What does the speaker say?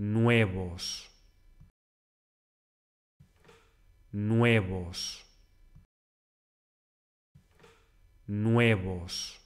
nuevos, nuevos, nuevos.